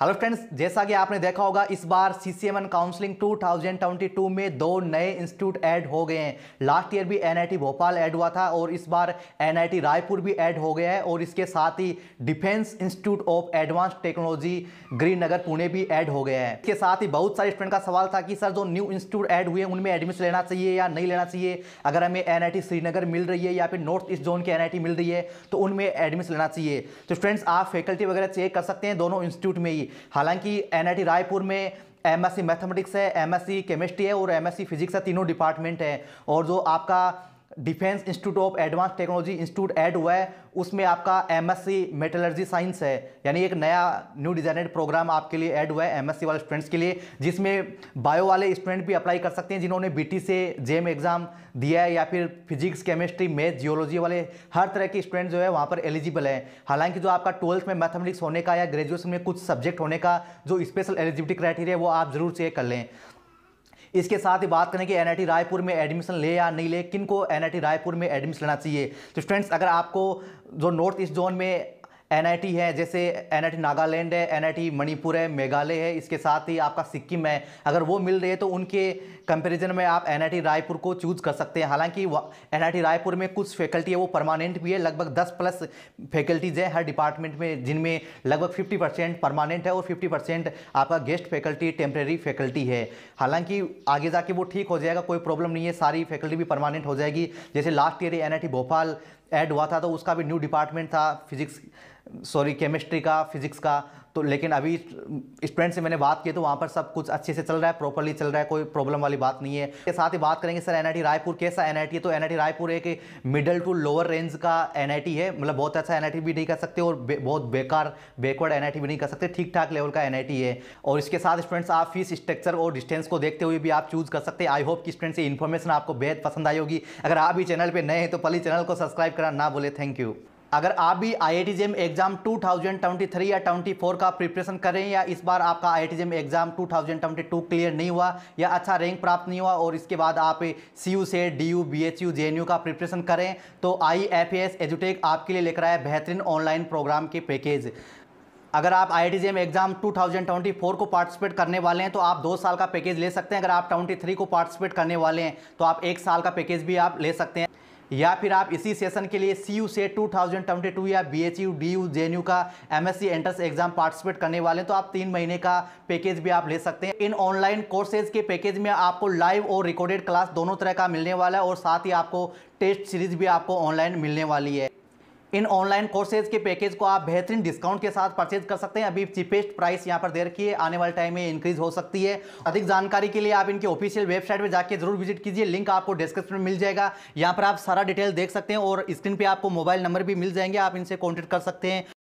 hello friends जैसा कि आपने देखा होगा इस बार C C M N counselling two में दो नए इंस्टीट्यूट ऐड हो गए हैं लास्ट ईयर भी टी भोपाल ऐड हुआ था और इस बार टी रायपुर भी ऐड हो गया है और इसके साथ ही defence institute of advance technology गृहनगर पुणे भी ऐड हो गया है इसके साथ ही बहुत सारे स्टूडेंट का सवाल था कि सर जो न्यू इंस्टीट्यूट ऐड हुए उनमें एडमिशन लेना चाहिए या नहीं लेना चाहिए अगर हमें एन श्रीनगर मिल रही है या फिर नॉर्थ ईस्ट जोन की एन मिल रही है तो उनमें एडमिशन लेना चाहिए तो स्टूडेंट्स आप फैकल्टी वगैरह चेक कर सकते हैं दोनों इंस्टीट्यूट में ही मिलेगी हालांकि एनआईटी रायपुर में एमएससी मैथमेटिक्स है एमएससी केमिस्ट्री है और एमएससी फिजिक्स है तीनों डिपार्टमेंट हैं और जो आपका defence institute of advance technology institute add हुआ है उसमें आपका एमएससी मेटलर्जी साइंस है यानी एक नया न्यू डिजाइनेड प्रोग्राम आपके लिए ऐड हुआ है एमएससी वाले स्टूडेंट्स के लिए जिसमें बायो वाले स्टूडेंट भी अप्लाई कर सकते हैं जिन्होंने बीटी से जेम एग्ज़ाम दिया है या फिर फिजिक्स केमिस्ट्री मैथ जियोलॉजी वाले हर तरह के स्टूडेंट जो है वहाँ पर एलिजिबल हैं हालांकि जो आपका ट्वेल्थ में मैथमेटिक्स होने का या ग्रेजुएशन में कुछ सब्जेक्ट होने का जो स्पेशल एलिजिबिलिटी क्राइटेरिया वो आप ज़रूर चेक कर लें इसके साथ ही बात करें कि एन रायपुर में एडमिशन ले या नहीं ले किन को एन रायपुर में एडमिशन लेना चाहिए तो स्टूडेंट्स अगर आपको जो नॉर्थ ईस्ट जोन में एनआईटी है जैसे एनआईटी नागालैंड है एनआईटी मणिपुर है मेघालय है इसके साथ ही आपका सिक्किम है अगर वो मिल रही है तो उनके कंपैरिजन में आप एनआईटी रायपुर को चूज कर सकते हैं हालांकि एनआईटी रायपुर में कुछ फैकल्टी है वो परमानेंट भी है लगभग दस प्लस फैकल्टीज है हर डिपार्टमेंट में जिनमें लगभग फिफ्टी परमानेंट है और फिफ्टी आपका गेस्ट फैकल्टी टेम्प्रेरी फैकल्टी है हालांकि आगे जाके वो ठीक हो जाएगा कोई प्रॉब्लम नहीं है सारी फैकल्टी भी परमानेंट हो जाएगी जैसे last year N Bhopal add हुआ था तो उसका भी न्यू डिपार्टमेंट था फिजिक्स सॉरी केमिस्ट्री का फिजिक्स का तो लेकिन अभी स्टूडेंट से मैंने बात की तो वहाँ पर सब कुछ अच्छे से चल रहा है प्रॉपरली चल रहा है कोई प्रॉब्लम वाली बात नहीं है के साथ ही बात करेंगे सर एन रायपुर कैसा एन है तो एन रायपुर एक मिडल टू लोअर रेंज का एन है मतलब बहुत अच्छा एन भी नहीं कर सकते और बे, बहुत बेकार बैकवर्ड एन भी नहीं कर सकते ठीक ठाक लेवल का एन है और इसके साथ स्टूडेंट्स आप फीस स्ट्रक्चर और डिस्टेंस को देखते हुए भी आप चूज कर सकते हैं आई होप कि स्टूडेंट्स ये इन्फॉर्मेशन आपको बेहद पसंद आई होगी अगर आप भी चैनल पर नए हैं तो पहले चैनल को सब्सक्राइब करना ना बोले थैंक यू अगर आप भी आई आई एग्ज़ाम 2023 या 24 का प्रिपरेशन कर रहे हैं या इस बार आपका आई आई एग्ज़ाम 2022 क्लियर नहीं हुआ या अच्छा रैंक प्राप्त नहीं हुआ और इसके बाद आप सी से D U B H U J N U का प्रिपरेशन करें तो आई एफ एस एजुटेक आपके लिए लेकर आया बेहतरीन ऑनलाइन प्रोग्राम के पैकेज अगर आप आई आई एग्जाम 2024 को पार्टिसिपेट करने वाले हैं तो आप दो साल का पैकेज ले सकते हैं अगर आप 23 को पार्टिसिपेट करने वाले हैं तो आप एक साल का पैकेज भी आप ले सकते हैं या फिर आप इसी सेशन के लिए सी यू से टू थाउजेंड ट्वेंटी टू या B H U D U J N U का M S C entrance exam participate करने वाले हैं तो आप तीन महीने का पैकेज भी आप ले सकते हैं इन ऑनलाइन कोर्सेज के पैकेज में आपको लाइव और रिकॉर्डेड क्लास दोनों तरह का मिलने वाला है और साथ ही आपको टेस्ट सीरीज भी आपको ऑनलाइन मिलने वाली है इन ऑनलाइन कोर्सेज के पैकेज को आप बेहतरीन डिस्काउंट के साथ परचेज कर सकते हैं अभी चीपेस्ट प्राइस यहाँ पर दे रखी है आने वाले टाइम में इंक्रीज हो सकती है अधिक जानकारी के लिए आप इनके ऑफिशियल वेबसाइट पर जाकर जरूर विजिट कीजिए लिंक आपको डिस्क्रिप्शन में मिल जाएगा यहाँ पर आप सारा डिटेल देख सकते हैं और स्क्रीन पर आपको मोबाइल नंबर भी मिल जाएंगे आप इनसे कॉन्टेक्ट कर सकते हैं